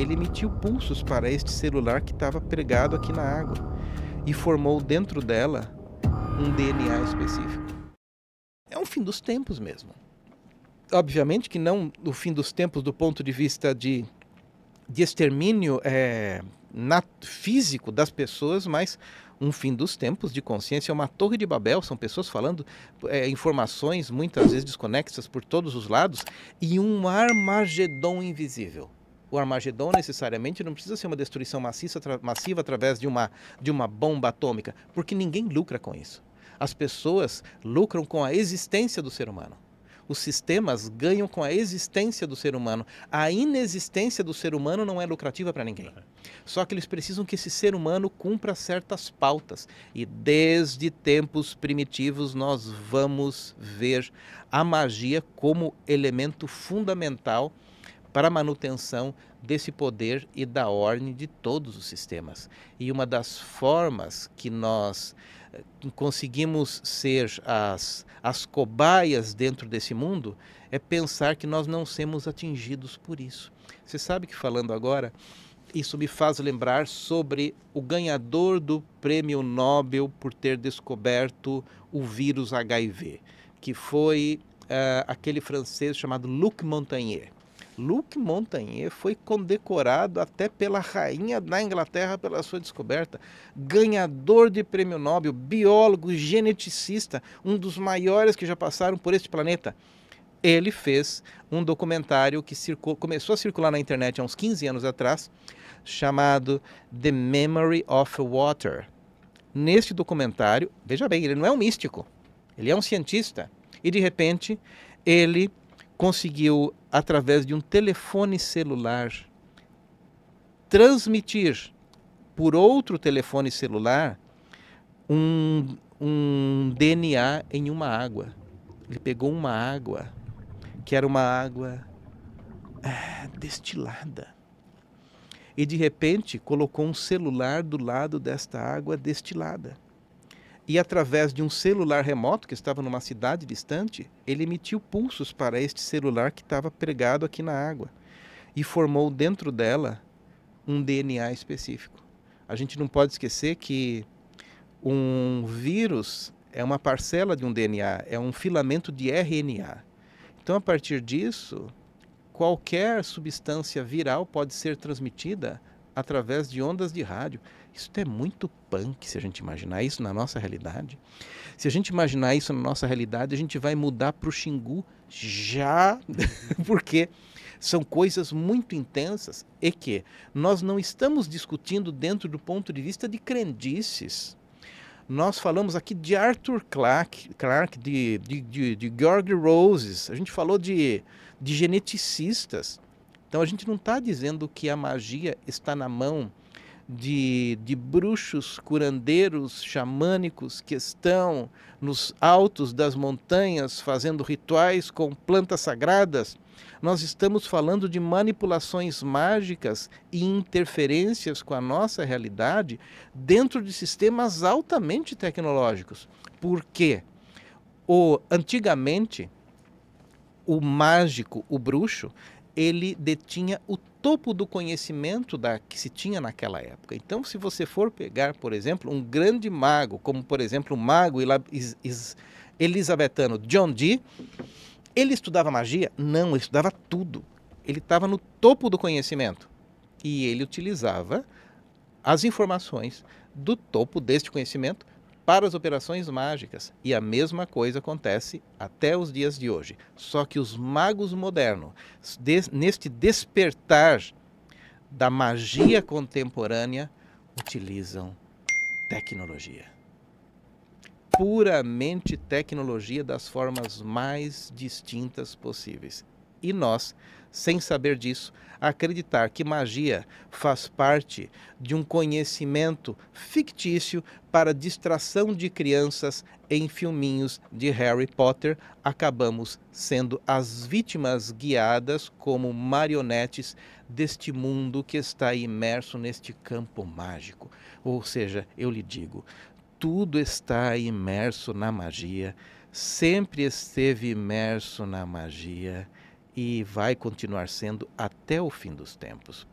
ele emitiu pulsos para este celular que estava pregado aqui na água e formou dentro dela um DNA específico. É um fim dos tempos mesmo. Obviamente que não o fim dos tempos do ponto de vista de, de extermínio é, na, físico das pessoas, mas um fim dos tempos de consciência é uma torre de Babel. São pessoas falando é, informações muitas vezes desconexas por todos os lados e um Armagedon invisível o Armagedon necessariamente não precisa ser uma destruição maciça, massiva através de uma, de uma bomba atômica, porque ninguém lucra com isso. As pessoas lucram com a existência do ser humano. Os sistemas ganham com a existência do ser humano. A inexistência do ser humano não é lucrativa para ninguém. Uhum. Só que eles precisam que esse ser humano cumpra certas pautas. E desde tempos primitivos nós vamos ver a magia como elemento fundamental para a manutenção desse poder e da ordem de todos os sistemas. E uma das formas que nós eh, conseguimos ser as, as cobaias dentro desse mundo é pensar que nós não somos atingidos por isso. Você sabe que falando agora, isso me faz lembrar sobre o ganhador do prêmio Nobel por ter descoberto o vírus HIV, que foi uh, aquele francês chamado Luc Montagnier. Luc Montagnier foi condecorado até pela rainha da Inglaterra pela sua descoberta, ganhador de prêmio Nobel, biólogo, geneticista, um dos maiores que já passaram por este planeta. Ele fez um documentário que começou a circular na internet há uns 15 anos atrás, chamado The Memory of Water. Neste documentário, veja bem, ele não é um místico, ele é um cientista. E de repente, ele conseguiu, através de um telefone celular, transmitir por outro telefone celular um, um DNA em uma água. Ele pegou uma água, que era uma água é, destilada. E de repente colocou um celular do lado desta água destilada e através de um celular remoto que estava numa cidade distante, ele emitiu pulsos para este celular que estava pregado aqui na água e formou dentro dela um DNA específico. A gente não pode esquecer que um vírus é uma parcela de um DNA, é um filamento de RNA. Então, a partir disso, qualquer substância viral pode ser transmitida através de ondas de rádio. Isso é muito punk se a gente imaginar isso na nossa realidade. Se a gente imaginar isso na nossa realidade, a gente vai mudar para o Xingu já, porque são coisas muito intensas e que nós não estamos discutindo dentro do ponto de vista de crendices. Nós falamos aqui de Arthur Clarke, Clark, de, de, de, de George Roses, a gente falou de, de geneticistas então a gente não está dizendo que a magia está na mão de, de bruxos, curandeiros, xamânicos que estão nos altos das montanhas fazendo rituais com plantas sagradas. Nós estamos falando de manipulações mágicas e interferências com a nossa realidade dentro de sistemas altamente tecnológicos. Por quê? O, antigamente, o mágico, o bruxo, ele detinha o topo do conhecimento da que se tinha naquela época. Então, se você for pegar, por exemplo, um grande mago, como por exemplo o mago elisabetano John Dee, ele estudava magia? Não, ele estudava tudo. Ele estava no topo do conhecimento e ele utilizava as informações do topo deste conhecimento para as operações mágicas. E a mesma coisa acontece até os dias de hoje. Só que os magos modernos, des, neste despertar da magia contemporânea, utilizam tecnologia. Puramente tecnologia das formas mais distintas possíveis e nós, sem saber disso, acreditar que magia faz parte de um conhecimento fictício para distração de crianças em filminhos de Harry Potter, acabamos sendo as vítimas guiadas como marionetes deste mundo que está imerso neste campo mágico. Ou seja, eu lhe digo, tudo está imerso na magia, sempre esteve imerso na magia e vai continuar sendo até o fim dos tempos.